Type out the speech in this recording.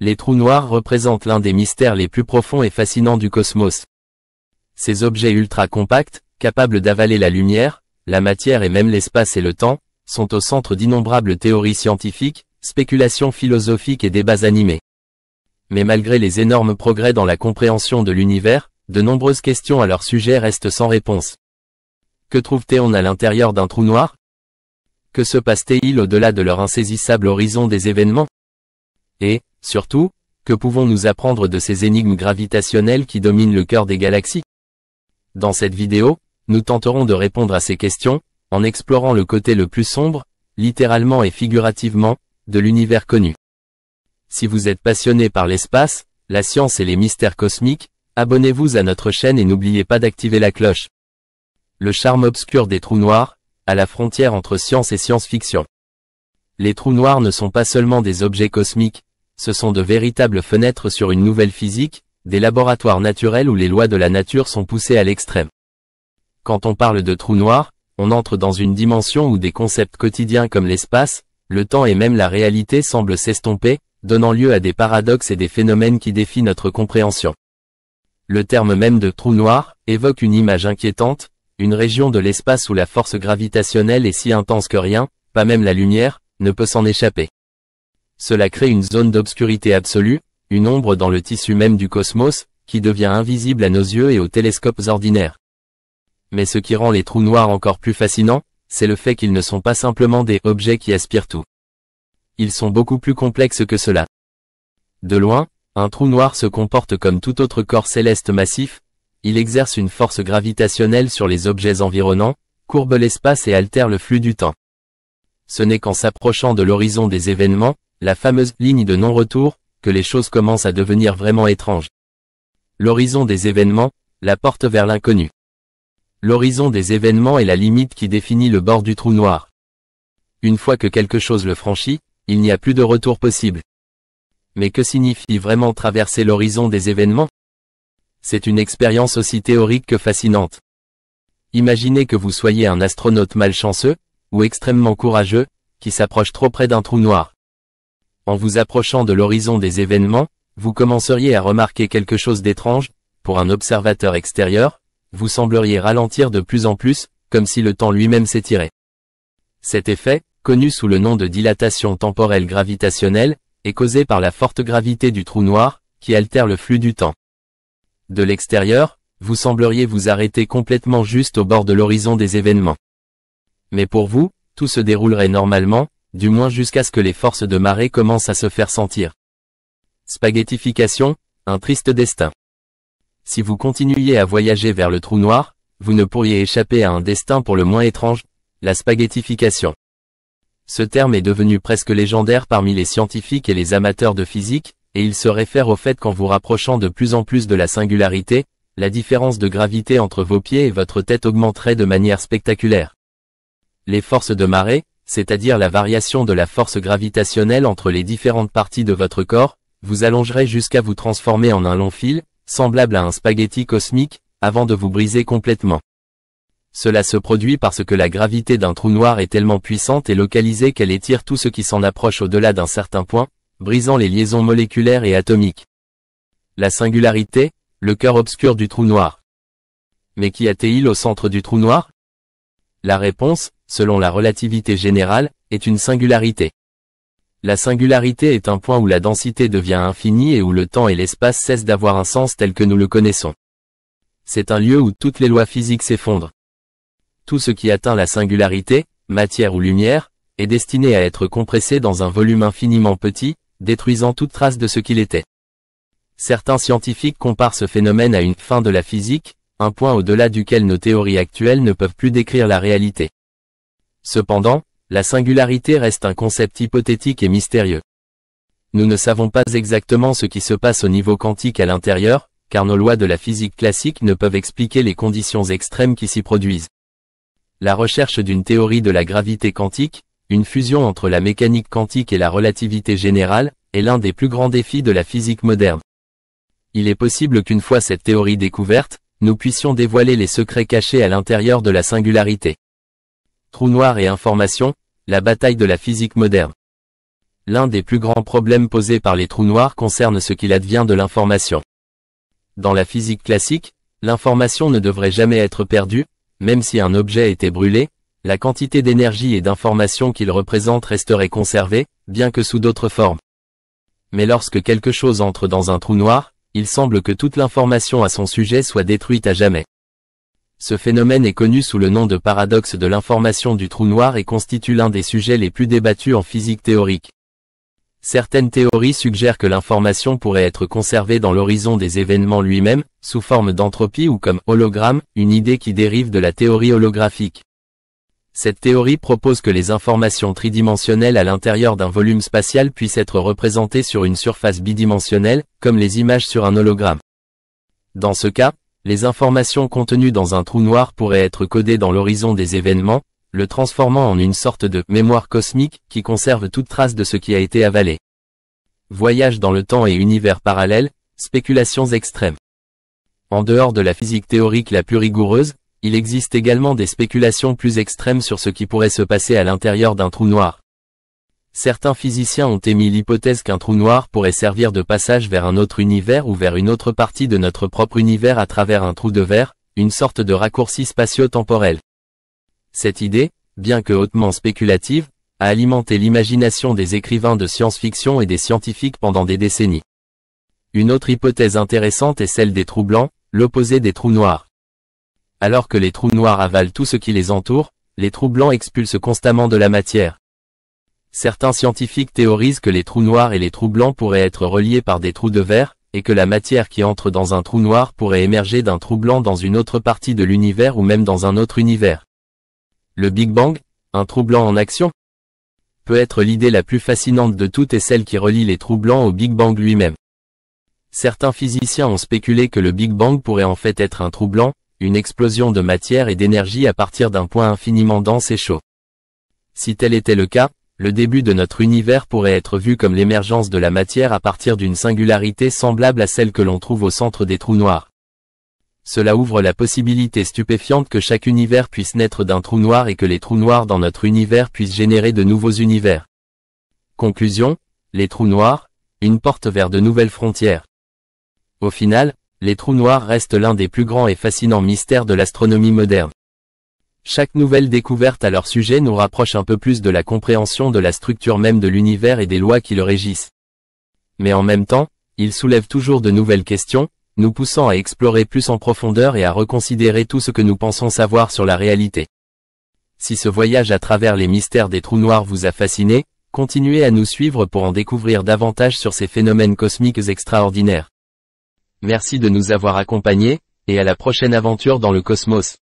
Les trous noirs représentent l'un des mystères les plus profonds et fascinants du cosmos. Ces objets ultra-compacts, capables d'avaler la lumière, la matière et même l'espace et le temps, sont au centre d'innombrables théories scientifiques, spéculations philosophiques et débats animés. Mais malgré les énormes progrès dans la compréhension de l'univers, de nombreuses questions à leur sujet restent sans réponse. Que trouve-t-on à l'intérieur d'un trou noir Que se passe-t-il au-delà de leur insaisissable horizon des événements Et, Surtout, que pouvons-nous apprendre de ces énigmes gravitationnelles qui dominent le cœur des galaxies Dans cette vidéo, nous tenterons de répondre à ces questions, en explorant le côté le plus sombre, littéralement et figurativement, de l'univers connu. Si vous êtes passionné par l'espace, la science et les mystères cosmiques, abonnez-vous à notre chaîne et n'oubliez pas d'activer la cloche. Le charme obscur des trous noirs, à la frontière entre science et science-fiction. Les trous noirs ne sont pas seulement des objets cosmiques, ce sont de véritables fenêtres sur une nouvelle physique, des laboratoires naturels où les lois de la nature sont poussées à l'extrême. Quand on parle de trou noir, on entre dans une dimension où des concepts quotidiens comme l'espace, le temps et même la réalité semblent s'estomper, donnant lieu à des paradoxes et des phénomènes qui défient notre compréhension. Le terme même de trou noir évoque une image inquiétante, une région de l'espace où la force gravitationnelle est si intense que rien, pas même la lumière, ne peut s'en échapper. Cela crée une zone d'obscurité absolue, une ombre dans le tissu même du cosmos, qui devient invisible à nos yeux et aux télescopes ordinaires. Mais ce qui rend les trous noirs encore plus fascinants, c'est le fait qu'ils ne sont pas simplement des objets qui aspirent tout. Ils sont beaucoup plus complexes que cela. De loin, un trou noir se comporte comme tout autre corps céleste massif, il exerce une force gravitationnelle sur les objets environnants, courbe l'espace et altère le flux du temps. Ce n'est qu'en s'approchant de l'horizon des événements, la fameuse ligne de non-retour, que les choses commencent à devenir vraiment étranges. L'horizon des événements, la porte vers l'inconnu. L'horizon des événements est la limite qui définit le bord du trou noir. Une fois que quelque chose le franchit, il n'y a plus de retour possible. Mais que signifie vraiment traverser l'horizon des événements C'est une expérience aussi théorique que fascinante. Imaginez que vous soyez un astronaute malchanceux, ou extrêmement courageux, qui s'approche trop près d'un trou noir. En vous approchant de l'horizon des événements, vous commenceriez à remarquer quelque chose d'étrange, pour un observateur extérieur, vous sembleriez ralentir de plus en plus, comme si le temps lui-même s'étirait. Cet effet, connu sous le nom de dilatation temporelle gravitationnelle, est causé par la forte gravité du trou noir, qui altère le flux du temps. De l'extérieur, vous sembleriez vous arrêter complètement juste au bord de l'horizon des événements. Mais pour vous, tout se déroulerait normalement, du moins jusqu'à ce que les forces de marée commencent à se faire sentir. Spaghettification, un triste destin. Si vous continuiez à voyager vers le trou noir, vous ne pourriez échapper à un destin pour le moins étrange, la spaghettification. Ce terme est devenu presque légendaire parmi les scientifiques et les amateurs de physique, et il se réfère au fait qu'en vous rapprochant de plus en plus de la singularité, la différence de gravité entre vos pieds et votre tête augmenterait de manière spectaculaire. Les forces de marée, c'est-à-dire la variation de la force gravitationnelle entre les différentes parties de votre corps, vous allongerez jusqu'à vous transformer en un long fil, semblable à un spaghetti cosmique, avant de vous briser complètement. Cela se produit parce que la gravité d'un trou noir est tellement puissante et localisée qu'elle étire tout ce qui s'en approche au-delà d'un certain point, brisant les liaisons moléculaires et atomiques. La singularité, le cœur obscur du trou noir. Mais qui a-t-il au centre du trou noir La réponse, selon la relativité générale, est une singularité. La singularité est un point où la densité devient infinie et où le temps et l'espace cessent d'avoir un sens tel que nous le connaissons. C'est un lieu où toutes les lois physiques s'effondrent. Tout ce qui atteint la singularité, matière ou lumière, est destiné à être compressé dans un volume infiniment petit, détruisant toute trace de ce qu'il était. Certains scientifiques comparent ce phénomène à une fin de la physique, un point au-delà duquel nos théories actuelles ne peuvent plus décrire la réalité. Cependant, la singularité reste un concept hypothétique et mystérieux. Nous ne savons pas exactement ce qui se passe au niveau quantique à l'intérieur, car nos lois de la physique classique ne peuvent expliquer les conditions extrêmes qui s'y produisent. La recherche d'une théorie de la gravité quantique, une fusion entre la mécanique quantique et la relativité générale, est l'un des plus grands défis de la physique moderne. Il est possible qu'une fois cette théorie découverte, nous puissions dévoiler les secrets cachés à l'intérieur de la singularité. Trou noir et information, la bataille de la physique moderne. L'un des plus grands problèmes posés par les trous noirs concerne ce qu'il advient de l'information. Dans la physique classique, l'information ne devrait jamais être perdue, même si un objet était brûlé, la quantité d'énergie et d'information qu'il représente resterait conservée, bien que sous d'autres formes. Mais lorsque quelque chose entre dans un trou noir, il semble que toute l'information à son sujet soit détruite à jamais. Ce phénomène est connu sous le nom de paradoxe de l'information du trou noir et constitue l'un des sujets les plus débattus en physique théorique. Certaines théories suggèrent que l'information pourrait être conservée dans l'horizon des événements lui-même, sous forme d'entropie ou comme hologramme, une idée qui dérive de la théorie holographique. Cette théorie propose que les informations tridimensionnelles à l'intérieur d'un volume spatial puissent être représentées sur une surface bidimensionnelle, comme les images sur un hologramme. Dans ce cas, les informations contenues dans un trou noir pourraient être codées dans l'horizon des événements, le transformant en une sorte de mémoire cosmique qui conserve toute trace de ce qui a été avalé. Voyage dans le temps et univers parallèles, spéculations extrêmes. En dehors de la physique théorique la plus rigoureuse, il existe également des spéculations plus extrêmes sur ce qui pourrait se passer à l'intérieur d'un trou noir certains physiciens ont émis l'hypothèse qu'un trou noir pourrait servir de passage vers un autre univers ou vers une autre partie de notre propre univers à travers un trou de verre, une sorte de raccourci spatio-temporel. Cette idée, bien que hautement spéculative, a alimenté l'imagination des écrivains de science-fiction et des scientifiques pendant des décennies. Une autre hypothèse intéressante est celle des trous blancs, l'opposé des trous noirs. Alors que les trous noirs avalent tout ce qui les entoure, les trous blancs expulsent constamment de la matière. Certains scientifiques théorisent que les trous noirs et les trous blancs pourraient être reliés par des trous de verre, et que la matière qui entre dans un trou noir pourrait émerger d'un trou blanc dans une autre partie de l'univers ou même dans un autre univers. Le Big Bang, un trou blanc en action peut être l'idée la plus fascinante de toutes et celle qui relie les trous blancs au Big Bang lui-même. Certains physiciens ont spéculé que le Big Bang pourrait en fait être un trou blanc, une explosion de matière et d'énergie à partir d'un point infiniment dense et chaud. Si tel était le cas, le début de notre univers pourrait être vu comme l'émergence de la matière à partir d'une singularité semblable à celle que l'on trouve au centre des trous noirs. Cela ouvre la possibilité stupéfiante que chaque univers puisse naître d'un trou noir et que les trous noirs dans notre univers puissent générer de nouveaux univers. Conclusion, les trous noirs, une porte vers de nouvelles frontières. Au final, les trous noirs restent l'un des plus grands et fascinants mystères de l'astronomie moderne. Chaque nouvelle découverte à leur sujet nous rapproche un peu plus de la compréhension de la structure même de l'univers et des lois qui le régissent. Mais en même temps, ils soulèvent toujours de nouvelles questions, nous poussant à explorer plus en profondeur et à reconsidérer tout ce que nous pensons savoir sur la réalité. Si ce voyage à travers les mystères des trous noirs vous a fasciné, continuez à nous suivre pour en découvrir davantage sur ces phénomènes cosmiques extraordinaires. Merci de nous avoir accompagnés, et à la prochaine aventure dans le cosmos.